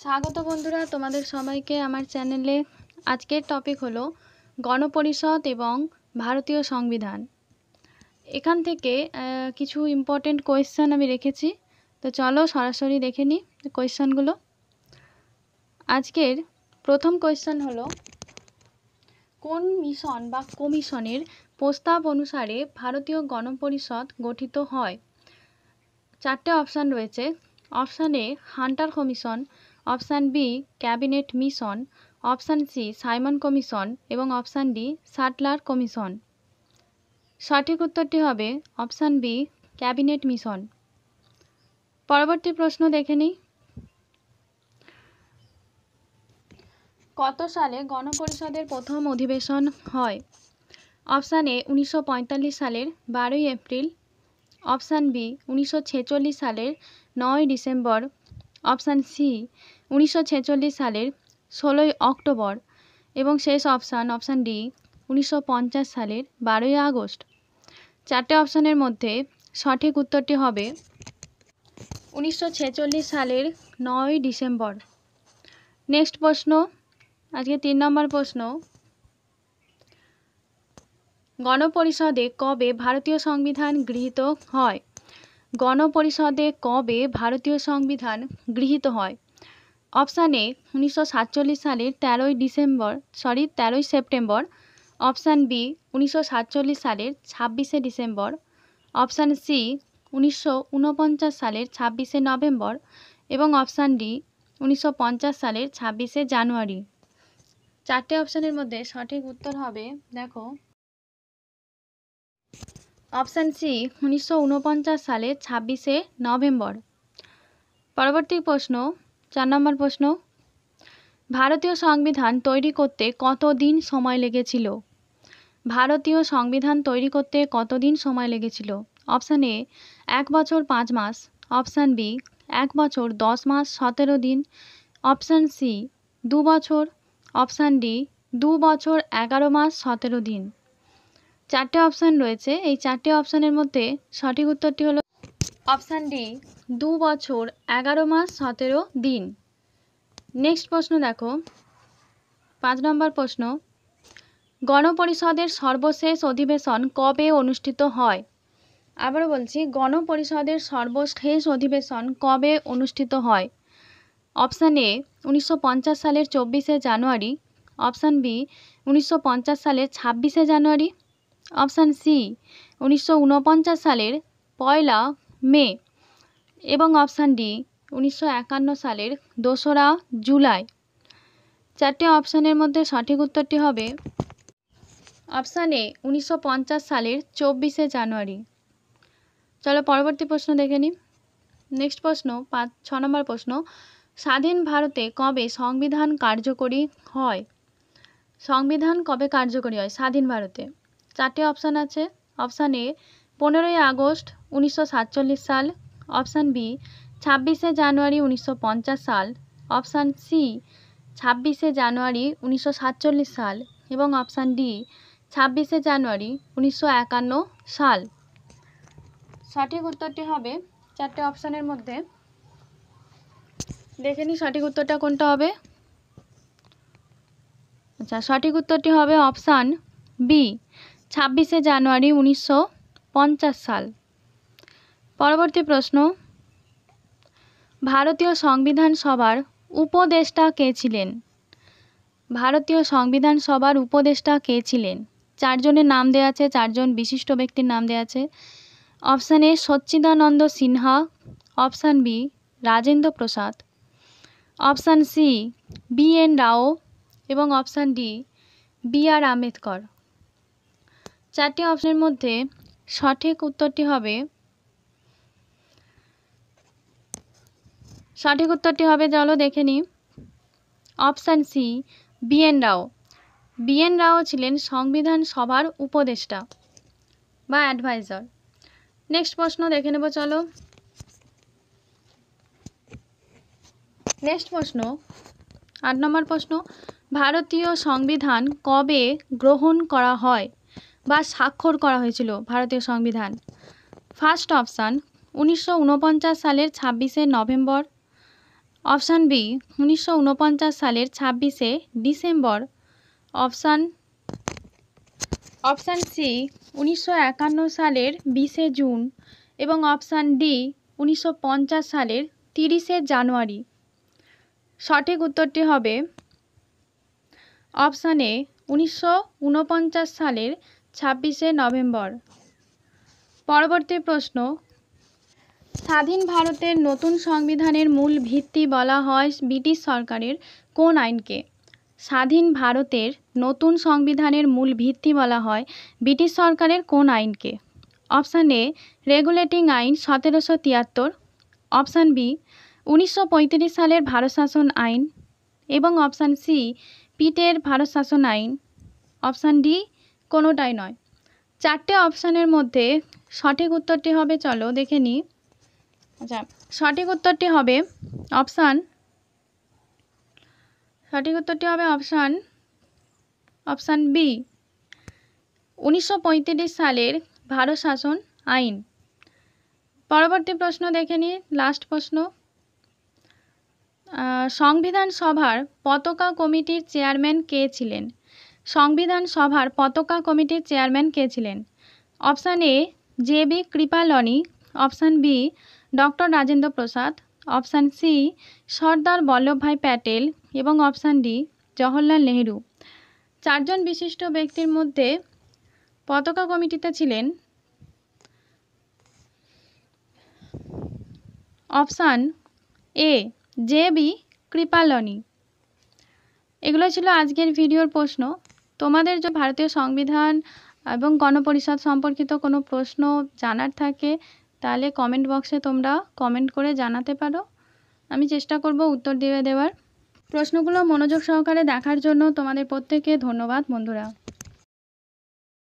স্বাগত বন্ধুরা তোমাদের সবাইকে আমার চ্যানেলে আজকের টপিক হলো গণপরিষদ এবং ভারতীয় সংবিধান এখান থেকে কিছু ইম্পর্টেন্ট কোয়েশ্চেন আমি রেখেছি তো চলো সরাসরি দেখে নিই কোয়েশ্চেনগুলো আজকের প্রথম কোয়েশ্চেন হলো কোন মিশন বা কমিশনের প্রস্তাব অনুসারে ভারতীয় গণপরিষদ গঠিত হয় চারটে অপশান রয়েছে option A Hunter Commission option B Cabinet Mission option C Simon Commission এবং অপশান ডি সাটলার কমিশন সঠিক উত্তরটি হবে অপশান বি ক্যাবিনেট মিশন পরবর্তী প্রশ্ন দেখে নিই কত সালে গণপরিষদের প্রথম অধিবেশন হয় অপশান এ উনিশশো সালের বারোই এপ্রিল অপশান বি উনিশশো সালের নয় ডিসেম্বর অপশান সি উনিশশো ছেচল্লিশ সালের ষোলোই অক্টোবর এবং শেষ অপশান অপশান ডি উনিশশো সালের বারোই আগস্ট চারটে অপশানের মধ্যে সঠিক উত্তরটি হবে উনিশশো সালের নয় ডিসেম্বর নেক্সট প্রশ্ন আজকে তিন নম্বর প্রশ্ন গণপরিষদে কবে ভারতীয় সংবিধান গৃহীত হয় গণপরিষদে কবে ভারতীয় সংবিধান গৃহীত হয় অপশান এ উনিশশো সাতচল্লিশ সালের তেরোই ডিসেম্বর সরি তেরোই সেপ্টেম্বর অপশান বি উনিশশো সাতচল্লিশ সালের ছাব্বিশে ডিসেম্বর অপশান সি উনিশশো উনপঞ্চাশ সালের ছাব্বিশে নভেম্বর এবং অপশান ডি উনিশশো পঞ্চাশ সালের ছাব্বিশে জানুয়ারি চারটে অপশানের মধ্যে সঠিক উত্তর হবে দেখো অপশান সি উনিশশো সালে ছাব্বিশে নভেম্বর পরবর্তী প্রশ্ন চার নম্বর প্রশ্ন ভারতীয় সংবিধান তৈরি করতে কত দিন সময় লেগেছিল ভারতীয় সংবিধান তৈরি করতে কত দিন সময় লেগেছিল অপশান এ এক বছর পাঁচ মাস অপশান বি এক বছর দশ মাস সতেরো দিন অপশান সি দু বছর অপশান ডি দু বছর এগারো মাস সতেরো দিন চারটে অপশান রয়েছে এই চারটে অপশানের মধ্যে সঠিক উত্তরটি হলো অপশান ডি দু বছর এগারো মাস সতেরো দিন নেক্সট প্রশ্ন দেখো পাঁচ নম্বর প্রশ্ন গণপরিষদের সর্বশেষ অধিবেশন কবে অনুষ্ঠিত হয় আবারও বলছি গণপরিষদের সর্বশেষ অধিবেশন কবে অনুষ্ঠিত হয় অপশান এ উনিশশো সালের চব্বিশে জানুয়ারি অপশান বি উনিশশো সালের ছাব্বিশে জানুয়ারি অপশান সি উনিশশো উনপঞ্চাশ সালের পয়লা মে এবং অপশান ডি উনিশশো সালের দোসরা জুলাই চারটে অপশানের মধ্যে সঠিক উত্তরটি হবে অপশান এ উনিশশো সালের চব্বিশে জানুয়ারি চলো পরবর্তী প্রশ্ন দেখে নিই নেক্সট প্রশ্ন পাঁচ ছ নম্বর প্রশ্ন স্বাধীন ভারতে কবে সংবিধান কার্যকরী হয় সংবিধান কবে কার্যকরী হয় স্বাধীন ভারতে চারটে অপশান আছে অপশান এ পনেরোই আগস্ট উনিশশো সাল অপশান বি ছাব্বিশে জানুয়ারি উনিশশো সাল অপশান সি ছাব্বিশে জানুয়ারি উনিশশো সাল এবং অপশান ডি ছাব্বিশে জানুয়ারি উনিশশো সাল সঠিক উত্তরটি হবে চারটে অপশানের মধ্যে দেখে নি সঠিক উত্তরটা কোনটা হবে আচ্ছা সঠিক উত্তরটি হবে অপশান বি ছাব্বিশে জানুয়ারি উনিশশো সাল পরবর্তী প্রশ্ন ভারতীয় সংবিধান সভার উপদেষ্টা কে ছিলেন ভারতীয় সংবিধান সভার উপদেষ্টা কে ছিলেন চারজনের নাম দেওয়া আছে চারজন বিশিষ্ট ব্যক্তির নাম দেওয়া আছে option A Sachchidananda Sinha option B Rajendra Prasad option C B N Rao এবং option D B R Ambedkar চারটি অপশনের মধ্যে সঠিক উত্তরটি হবে সঠিক উত্তরটি হবে চলো দেখে নিই option C BN Rao BN Rao ছিলেন সংবিধান সভার উপদেষ্টা বা অ্যাডভাইজার নেক্সট প্রশ্ন দেখে নেব চলো নেক্সট প্রশ্ন আট নম্বর প্রশ্ন ভারতীয় সংবিধান কবে গ্রহণ করা হয় বা স্বাক্ষর করা হয়েছিল ভারতীয় সংবিধান ফার্স্ট অপশান উনিশশো সালের ছাব্বিশে নভেম্বর অপশান বি উনিশশো সালের ছাব্বিশে ডিসেম্বর অপশান অপশান সি উনিশশো সালের বিশে জুন এবং অপশান ডি উনিশশো সালের তিরিশে জানুয়ারি সঠিক উত্তরটি হবে অপশানে উনিশশো সালের ছাব্বিশে নভেম্বর পরবর্তী প্রশ্ন স্বাধীন ভারতের নতুন সংবিধানের মূল ভিত্তি বলা হয় ব্রিটিশ সরকারের কোন আইনকে স্বাধীন ভারতের নতুন সংবিধানের মূল ভিত্তি বলা হয় ব্রিটিশ সরকারের কোন আইনকে অপশান এ রেগুলেটিং আইন সতেরোশো তিয়াত্তর অপশান বি উনিশশো সালের ভারত শাসন আইন এবং অপশান সি পিটের ভারত শাসন আইন অপশান ডি কোনোটাই নয় চারটে অপশানের মধ্যে সঠিক উত্তরটি হবে চলো দেখে নিই আচ্ছা সঠিক উত্তরটি হবে অপশান সঠিক উত্তরটি হবে অপশান অপশান বি উনিশশো সালের ভারত শাসন আইন পরবর্তী প্রশ্ন দেখে নি লাস্ট প্রশ্ন সংবিধান সভার পতাকা কমিটির চেয়ারম্যান কে ছিলেন সংবিধান সভার পতাকা কমিটির চেয়ারম্যান কে ছিলেন option A J B Kripalani option B doctor Rajendra Prasad option C Sardar Vallabhbhai Patel এবং অপশান ডি জওহরলাল নেহেরু চারজন বিশিষ্ট ব্যক্তির মধ্যে পতাকা কমিটিতে ছিলেন option A J B Kripalani এগুলো ছিল আজকের ভিডিওর প্রশ্ন তোমাদের যে ভারতীয় সংবিধান এবং গণপরিষদ সম্পর্কিত কোনো প্রশ্ন জানার থাকে তাহলে কমেন্ট বক্সে তোমরা কমেন্ট করে জানাতে পারো আমি চেষ্টা করব উত্তর দিয়ে দেওয়ার প্রশ্নগুলো মনোযোগ সহকারে দেখার জন্য তোমাদের প্রত্যেককে ধন্যবাদ বন্ধুরা